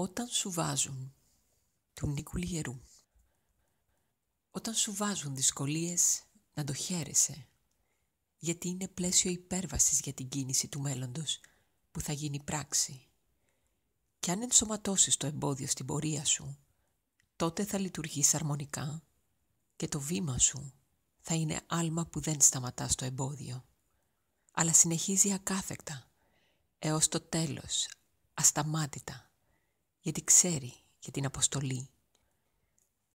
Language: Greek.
Όταν σου βάζουν του Νίκου Όταν σου βάζουν δυσκολίες να το χαίρεσαι γιατί είναι πλαίσιο υπέρβασης για την κίνηση του μέλλοντος που θα γίνει πράξη. Και αν ενσωματώσεις το εμπόδιο στην πορεία σου, τότε θα λειτουργείς αρμονικά και το βήμα σου θα είναι άλμα που δεν σταματάς στο εμπόδιο, αλλά συνεχίζει ακάθεκτα έως το τέλος, ασταμάτητα γιατί ξέρει για την αποστολή